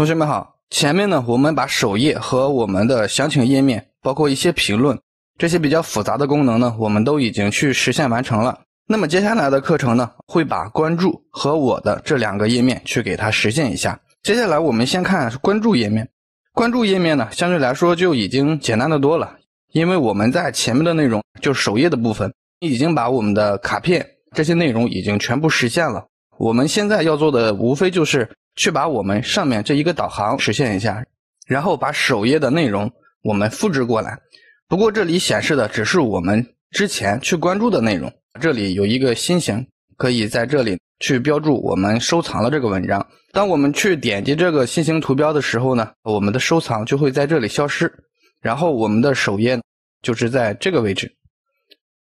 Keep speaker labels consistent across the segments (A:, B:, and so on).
A: 同学们好，前面呢，我们把首页和我们的详情页面，包括一些评论，这些比较复杂的功能呢，我们都已经去实现完成了。那么接下来的课程呢，会把关注和我的这两个页面去给它实现一下。接下来我们先看关注页面，关注页面呢，相对来说就已经简单的多了，因为我们在前面的内容，就首页的部分，已经把我们的卡片这些内容已经全部实现了。我们现在要做的无非就是去把我们上面这一个导航实现一下，然后把首页的内容我们复制过来。不过这里显示的只是我们之前去关注的内容。这里有一个心形，可以在这里去标注我们收藏了这个文章。当我们去点击这个心形图标的时候呢，我们的收藏就会在这里消失。然后我们的首页就是在这个位置，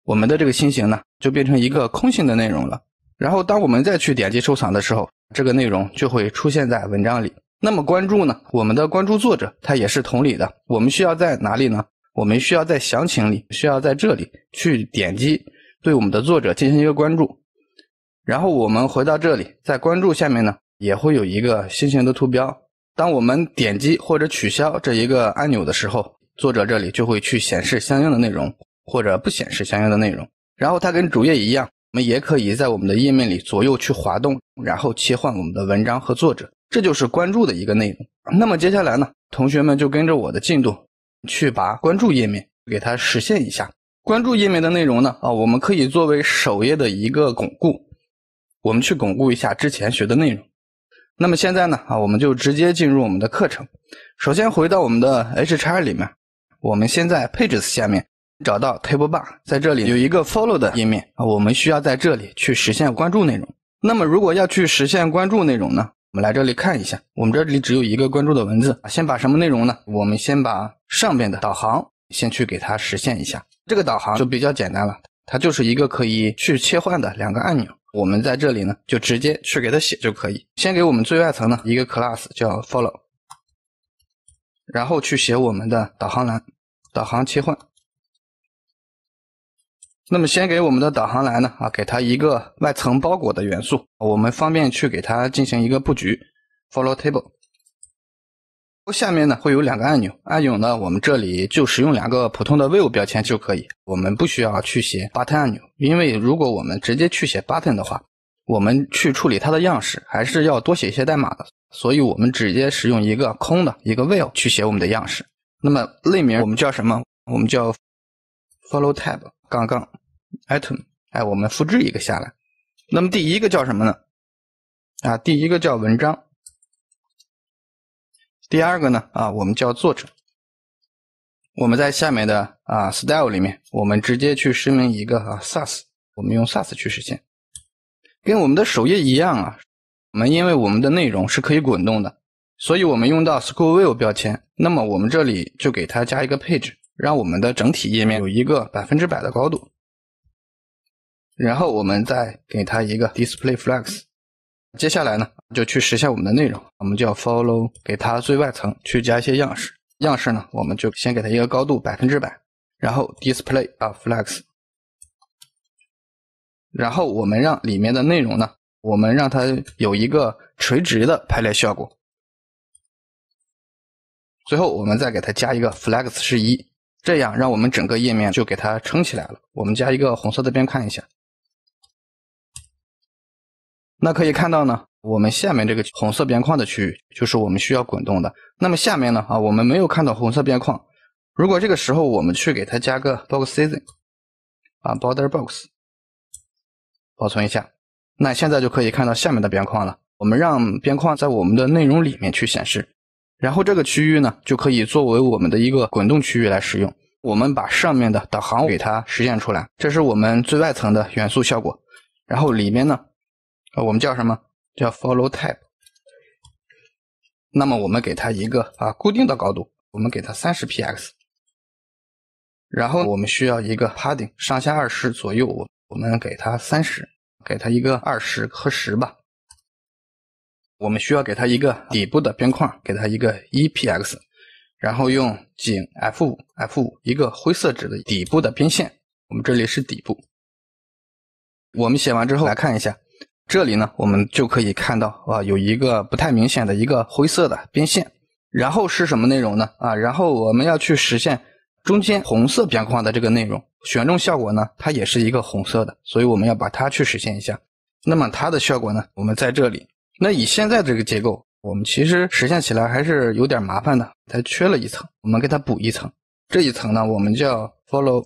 A: 我们的这个心形呢就变成一个空心的内容了。然后，当我们再去点击收藏的时候，这个内容就会出现在文章里。那么关注呢？我们的关注作者，它也是同理的。我们需要在哪里呢？我们需要在详情里，需要在这里去点击，对我们的作者进行一个关注。然后我们回到这里，在关注下面呢，也会有一个新型的图标。当我们点击或者取消这一个按钮的时候，作者这里就会去显示相应的内容，或者不显示相应的内容。然后它跟主页一样。我们也可以在我们的页面里左右去滑动，然后切换我们的文章和作者，这就是关注的一个内容。那么接下来呢，同学们就跟着我的进度去把关注页面给它实现一下。关注页面的内容呢，啊，我们可以作为首页的一个巩固，我们去巩固一下之前学的内容。那么现在呢，啊，我们就直接进入我们的课程。首先回到我们的 H 叉里面，我们先在配置下面。找到 tab l e bar，在这里有一个 follow 的页面啊，我们需要在这里去实现关注内容。那么如果要去实现关注内容呢？我们来这里看一下，我们这里只有一个关注的文字。先把什么内容呢？我们先把上边的导航先去给它实现一下。这个导航就比较简单了，它就是一个可以去切换的两个按钮。我们在这里呢，就直接去给它写就可以。先给我们最外层呢一个 class 叫 follow，然后去写我们的导航栏，导航切换。那么先给我们的导航栏呢啊，给它一个外层包裹的元素，我们方便去给它进行一个布局，follow table。下面呢会有两个按钮，按钮呢我们这里就使用两个普通的 view 标签就可以，我们不需要去写 button 按钮，因为如果我们直接去写 button 的话，我们去处理它的样式还是要多写一些代码的，所以我们直接使用一个空的一个 view 去写我们的样式。那么类名我们叫什么？我们叫 follow tab 杠杠。item，哎，我们复制一个下来。那么第一个叫什么呢？啊，第一个叫文章。第二个呢？啊，我们叫作者。我们在下面的啊 style 里面，我们直接去声明一个啊 sass，我们用 sass 去实现。跟我们的首页一样啊，我们因为我们的内容是可以滚动的，所以我们用到 s c h o l l v i e w 标签。那么我们这里就给它加一个配置，让我们的整体页面有一个百分之百的高度。然后我们再给它一个 display flex。接下来呢，就去实现我们的内容。我们就要 follow，给它最外层去加一些样式。样式呢，我们就先给它一个高度百分之百，然后 display 啊 flex。然后我们让里面的内容呢，我们让它有一个垂直的排列效果。最后我们再给它加一个 flex 是一，这样让我们整个页面就给它撑起来了。我们加一个红色的边看一下。那可以看到呢，我们下面这个红色边框的区域就是我们需要滚动的。那么下面呢啊，我们没有看到红色边框。如果这个时候我们去给它加个 b o x s a s o n 啊 border-box，保存一下，那现在就可以看到下面的边框了。我们让边框在我们的内容里面去显示，然后这个区域呢就可以作为我们的一个滚动区域来使用。我们把上面的导航给它实现出来，这是我们最外层的元素效果。然后里面呢？啊，我们叫什么？叫 follow type。那么我们给它一个啊固定的高度，我们给它三十 px。然后我们需要一个 padding，上下二十，左右我我们给它三十，给它一个二十和十吧。我们需要给它一个底部的边框，给它一个一 px。然后用井 f5 f5 一个灰色纸的底部的边线，我们这里是底部。我们写完之后来看一下。这里呢，我们就可以看到啊，有一个不太明显的一个灰色的边线。然后是什么内容呢？啊，然后我们要去实现中间红色边框的这个内容。选中效果呢，它也是一个红色的，所以我们要把它去实现一下。那么它的效果呢，我们在这里。那以现在这个结构，我们其实实现起来还是有点麻烦的，它缺了一层，我们给它补一层。这一层呢，我们叫 follow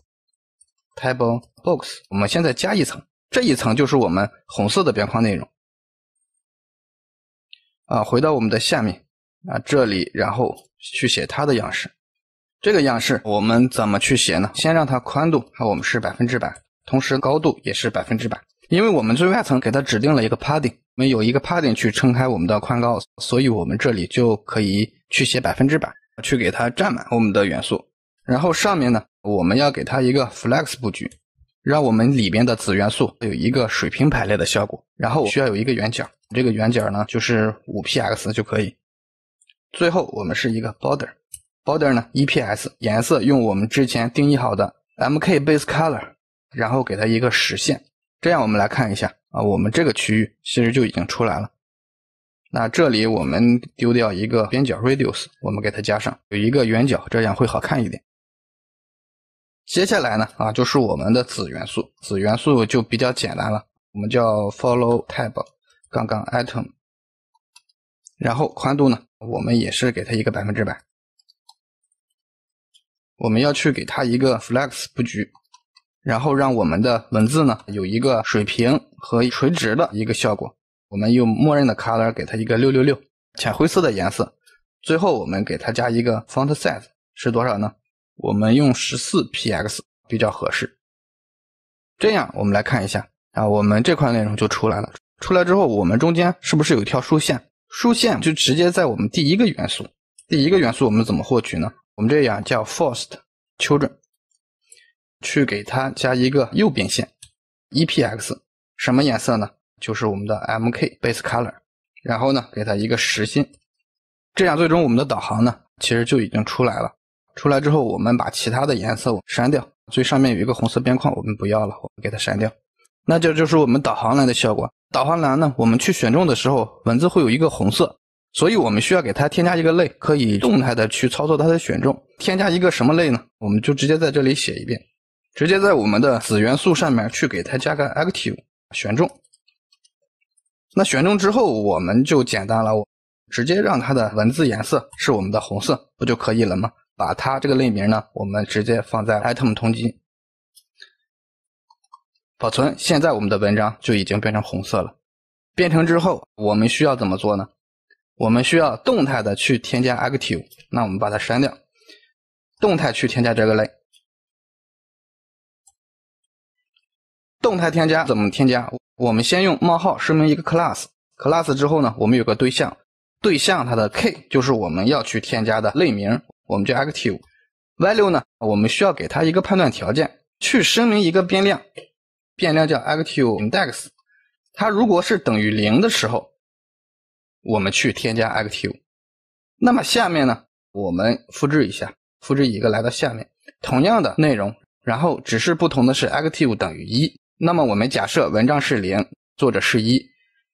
A: table box。我们现在加一层。这一层就是我们红色的边框内容，啊，回到我们的下面啊这里，然后去写它的样式。这个样式我们怎么去写呢？先让它宽度，啊，我们是百分之百，同时高度也是百分之百，因为我们最外层给它指定了一个 padding，我们有一个 padding 去撑开我们的宽高，所以我们这里就可以去写百分之百，去给它占满我们的元素。然后上面呢，我们要给它一个 flex 布局。让我们里边的子元素有一个水平排列的效果，然后需要有一个圆角，这个圆角呢就是五 px 就可以。最后我们是一个 border，border 呢 e p s 颜色用我们之前定义好的 mk base color，然后给它一个实线，这样我们来看一下啊，我们这个区域其实就已经出来了。那这里我们丢掉一个边角 radius，我们给它加上有一个圆角，这样会好看一点。接下来呢，啊，就是我们的子元素，子元素就比较简单了，我们叫 follow tab，刚刚 item，然后宽度呢，我们也是给它一个百分之百，我们要去给它一个 flex 布局，然后让我们的文字呢有一个水平和垂直的一个效果，我们用默认的 color 给它一个六六六浅灰色的颜色，最后我们给它加一个 font size 是多少呢？我们用十四 px 比较合适，这样我们来看一下啊，我们这块内容就出来了。出来之后，我们中间是不是有一条竖线？竖线就直接在我们第一个元素，第一个元素我们怎么获取呢？我们这样叫 first children，去给它加一个右边线 e px，什么颜色呢？就是我们的 mk base color，然后呢给它一个实心，这样最终我们的导航呢其实就已经出来了。出来之后，我们把其他的颜色删掉。最上面有一个红色边框，我们不要了，我们给它删掉。那这就是我们导航栏的效果。导航栏呢，我们去选中的时候，文字会有一个红色，所以我们需要给它添加一个类，可以动态的去操作它的选中。添加一个什么类呢？我们就直接在这里写一遍，直接在我们的子元素上面去给它加个 active 选中。那选中之后，我们就简单了，我直接让它的文字颜色是我们的红色，不就可以了吗？把它这个类名呢，我们直接放在 item 通缉保存。现在我们的文章就已经变成红色了。变成之后，我们需要怎么做呢？我们需要动态的去添加 active。那我们把它删掉，动态去添加这个类。动态添加怎么添加？我们先用冒号声明一个 class，class 之后呢，我们有个对象，对象它的 k 就是我们要去添加的类名。我们叫 a c t i v e value 呢？我们需要给它一个判断条件，去声明一个变量，变量叫 active index。它如果是等于零的时候，我们去添加 active。那么下面呢，我们复制一下，复制一个来到下面，同样的内容，然后只是不同的是 active 等于一。那么我们假设文章是零，作者是一。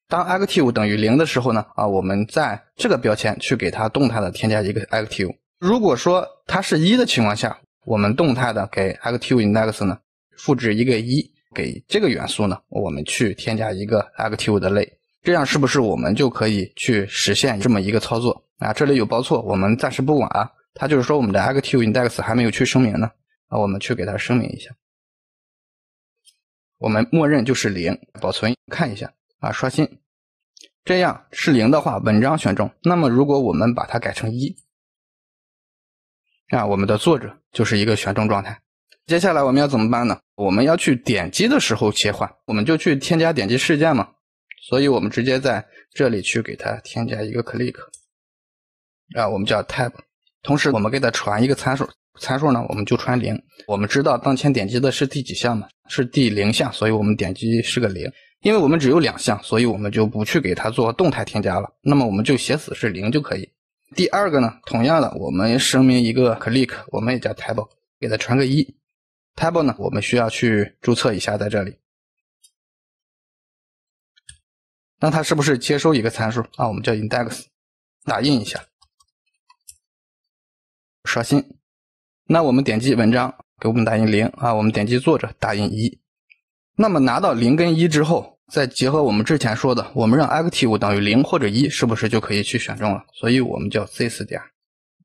A: 当 active 等于零的时候呢？啊，我们在这个标签去给它动态的添加一个 active。如果说它是一的情况下，我们动态的给 active index 呢复制一个一给这个元素呢，我们去添加一个 active 的类，这样是不是我们就可以去实现这么一个操作啊？这里有报错，我们暂时不管啊。它就是说我们的 active index 还没有去声明呢，啊，我们去给它声明一下。我们默认就是零，保存看一下啊，刷新。这样是零的话，文章选中。那么如果我们把它改成一。啊，我们的作者就是一个悬中状态。接下来我们要怎么办呢？我们要去点击的时候切换，我们就去添加点击事件嘛。所以，我们直接在这里去给它添加一个 click。啊，我们叫 tab。同时，我们给它传一个参数，参数呢我们就传零。我们知道当前点击的是第几项嘛？是第零项，所以我们点击是个零。因为我们只有两项，所以我们就不去给它做动态添加了。那么我们就写死是零就可以。第二个呢，同样的，我们声明一个 click，我们也叫 table，给它传个一。table 呢，我们需要去注册一下在这里。那它是不是接收一个参数啊？我们叫 index，打印一下，刷新。那我们点击文章，给我们打印零啊。我们点击作者，打印一。那么拿到零跟一之后。再结合我们之前说的，我们让 active 等于零或者一，是不是就可以去选中了？所以，我们叫 this 点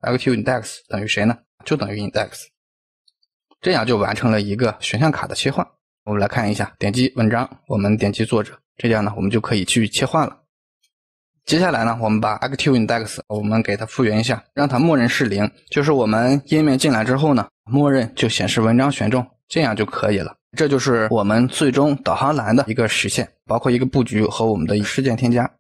A: active index 等于谁呢？就等于 index，这样就完成了一个选项卡的切换。我们来看一下，点击文章，我们点击作者，这样呢，我们就可以去切换了。接下来呢，我们把 active index 我们给它复原一下，让它默认是零，就是我们页面进来之后呢，默认就显示文章选中，这样就可以了。这就是我们最终导航栏的一个实现，包括一个布局和我们的事件添加。